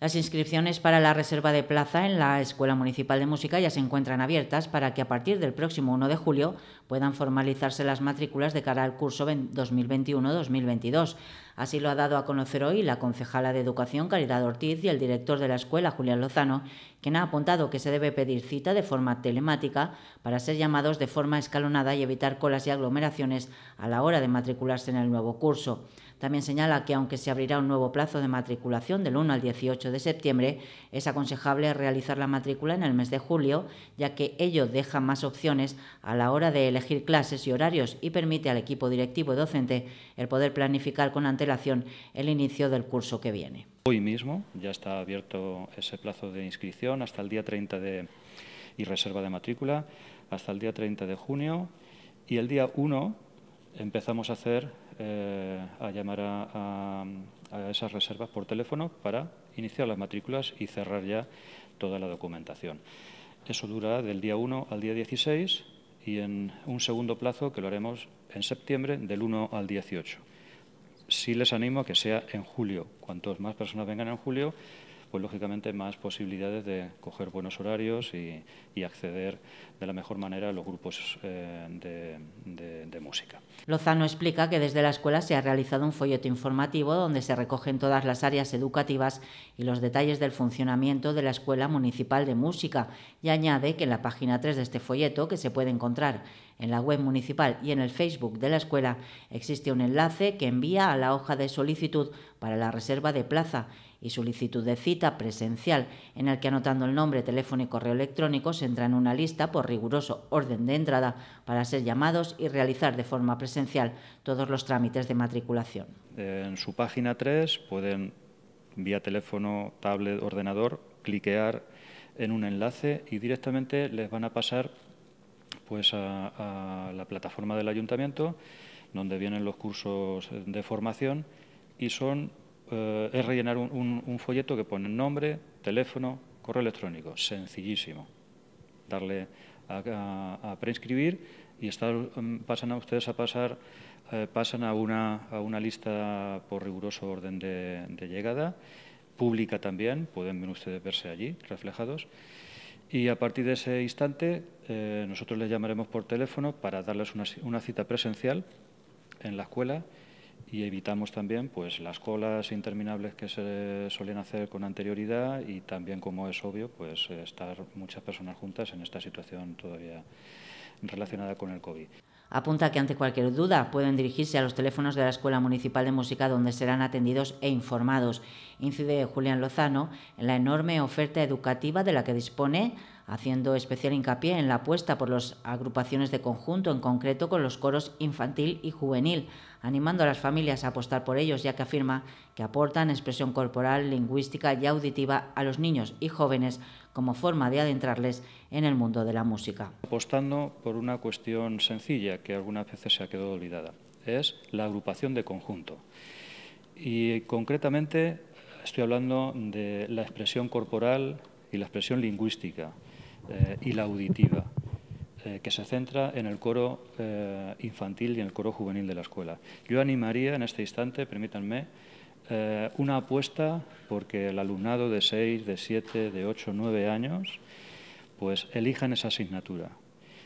Las inscripciones para la reserva de plaza en la Escuela Municipal de Música ya se encuentran abiertas para que a partir del próximo 1 de julio puedan formalizarse las matrículas de cara al curso 2021-2022. Así lo ha dado a conocer hoy la concejala de Educación Caridad Ortiz y el director de la escuela Julián Lozano, quien ha apuntado que se debe pedir cita de forma telemática para ser llamados de forma escalonada y evitar colas y aglomeraciones a la hora de matricularse en el nuevo curso. También señala que aunque se abrirá un nuevo plazo de matriculación del 1 al 18 de septiembre, es aconsejable realizar la matrícula en el mes de julio, ya que ello deja más opciones a la hora de elegir clases y horarios y permite al equipo directivo y docente el poder planificar con antelación el inicio del curso que viene. Hoy mismo ya está abierto ese plazo de inscripción hasta el día 30 de y reserva de matrícula hasta el día 30 de junio y el día 1 empezamos a hacer eh, a llamar a, a esas reservas por teléfono para iniciar las matrículas y cerrar ya toda la documentación. Eso dura del día 1 al día 16 y en un segundo plazo que lo haremos en septiembre del 1 al 18 sí les animo a que sea en julio. Cuantos más personas vengan en julio, pues lógicamente más posibilidades de coger buenos horarios y, acceder de la mejor manera a los grupos eh, de, de música. Lozano explica que desde la escuela se ha realizado un folleto informativo donde se recogen todas las áreas educativas y los detalles del funcionamiento de la Escuela Municipal de Música y añade que en la página 3 de este folleto, que se puede encontrar en la web municipal y en el Facebook de la escuela, existe un enlace que envía a la hoja de solicitud para la reserva de plaza y solicitud de cita presencial, en el que anotando el nombre, teléfono y correo electrónico se entra en una lista por riguroso orden de entrada para ser llamados y realizar de forma presencial todos los trámites de matriculación. En su página 3 pueden, vía teléfono, tablet, ordenador, cliquear en un enlace y directamente les van a pasar pues a, a, la plataforma del ayuntamiento donde vienen los cursos de formación y son eh, es rellenar un, folleto que pone nombre, teléfono, correo electrónico. Sencillísimo. Darle a, preinscribir y mm, pasan a ustedes a pasar, eh, pasan a una, lista por riguroso orden de, llegada, pública también, pueden ustedes verse allí reflejados. Y a partir de ese instante, eh, nosotros les llamaremos por teléfono para darles una cita presencial en la escuela y evitamos también pues las colas interminables que se suelen hacer con anterioridad y también como es obvio pues estar muchas personas juntas en esta situación todavía relacionada con el COVID. Apunta que ante cualquier duda pueden dirigirse a los teléfonos de la Escuela Municipal de Música donde serán atendidos e informados. Incide Julián Lozano en la enorme oferta educativa de la que dispone, haciendo especial hincapié en la apuesta por las agrupaciones de conjunto, en concreto con los coros infantil y juvenil, animando a las familias a apostar por ellos, ya que afirma que aportan expresión corporal, lingüística y auditiva a los niños y jóvenes como forma de adentrarles en el mundo de la música. Apostando por una cuestión sencilla que algunas veces se ha quedado olvidada, es la agrupación de conjunto. Y concretamente estoy hablando de la expresión corporal y la expresión lingüística eh, y la auditiva eh, que se centra en el coro eh, infantil y en el coro juvenil de la escuela. Yo animaría en este instante, permítanme, eh, una apuesta porque el alumnado de seis, de siete, de ocho, nueve años, pues elijan esa asignatura.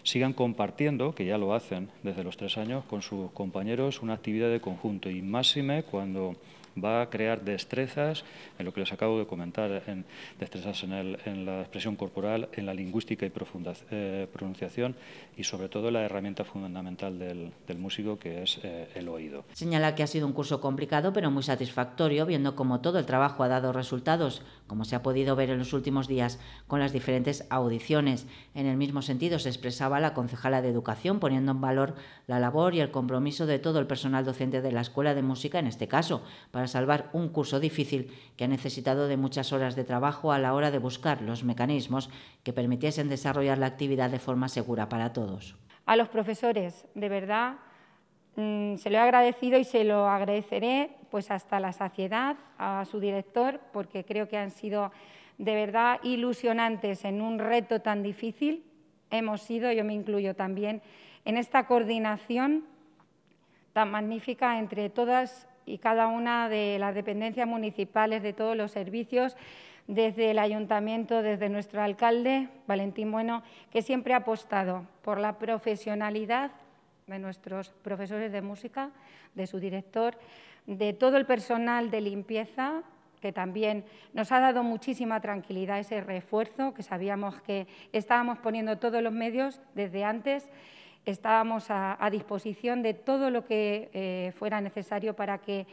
Sigan compartiendo, que ya lo hacen desde los tres años, con sus compañeros una actividad de conjunto y máxime cuando va a crear destrezas, en lo que les acabo de comentar, en destrezas en, la expresión corporal, en la lingüística y profunda, eh, pronunciación y sobre todo la herramienta fundamental del, músico que es eh, el oído. Señala que ha sido un curso complicado pero muy satisfactorio viendo cómo todo el trabajo ha dado resultados, como se ha podido ver en los últimos días con las diferentes audiciones. En el mismo sentido se expresaba la concejala de Educación poniendo en valor la labor y el compromiso de todo el personal docente de la Escuela de Música en este caso, para para salvar un curso difícil que ha necesitado de muchas horas de trabajo a la hora de buscar los mecanismos que permitiesen desarrollar la actividad de forma segura para todos. A los profesores, de verdad, mm, se lo he agradecido y se lo agradeceré pues hasta la saciedad a su director porque creo que han sido de verdad ilusionantes en un reto tan difícil. Hemos sido, yo me incluyo también, en esta coordinación tan magnífica entre todas y cada una de las dependencias municipales de todos los servicios, desde el ayuntamiento, desde nuestro alcalde, Valentín Bueno, que siempre ha apostado por la profesionalidad de nuestros profesores de música, de su director, de todo el personal de limpieza, que también nos ha dado muchísima tranquilidad ese refuerzo, que sabíamos que estábamos poniendo todos los medios desde antes estábamos a, disposición de todo lo que eh, fuera necesario para que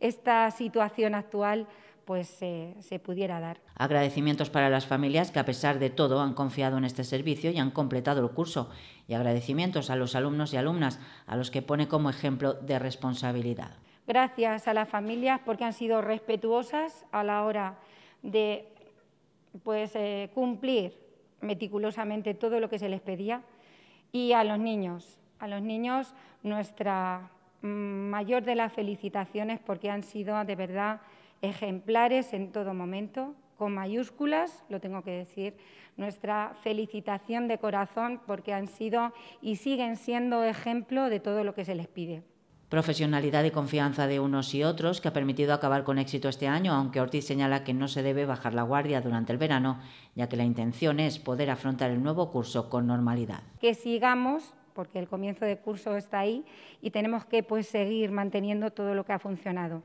esta situación actual pues, eh, se pudiera dar. Agradecimientos para las familias que a pesar de todo han confiado en este servicio y han completado el curso y agradecimientos a los alumnos y alumnas a los que pone como ejemplo de responsabilidad. Gracias a las familias porque han sido respetuosas a la hora de pues, eh, cumplir meticulosamente todo lo que se les pedía y a los niños, a los niños nuestra mm, mayor de las felicitaciones porque han sido de verdad ejemplares en todo momento, con mayúsculas, lo tengo que decir, nuestra felicitación de corazón porque han sido y siguen siendo ejemplo de todo lo que se les pide profesionalidad y confianza de unos y otros que ha permitido acabar con éxito este año, aunque Ortiz señala que no se debe bajar la guardia durante el verano, ya que la intención es poder afrontar el nuevo curso con normalidad. Que sigamos porque el comienzo de curso está ahí y tenemos que pues, seguir manteniendo todo lo que ha funcionado.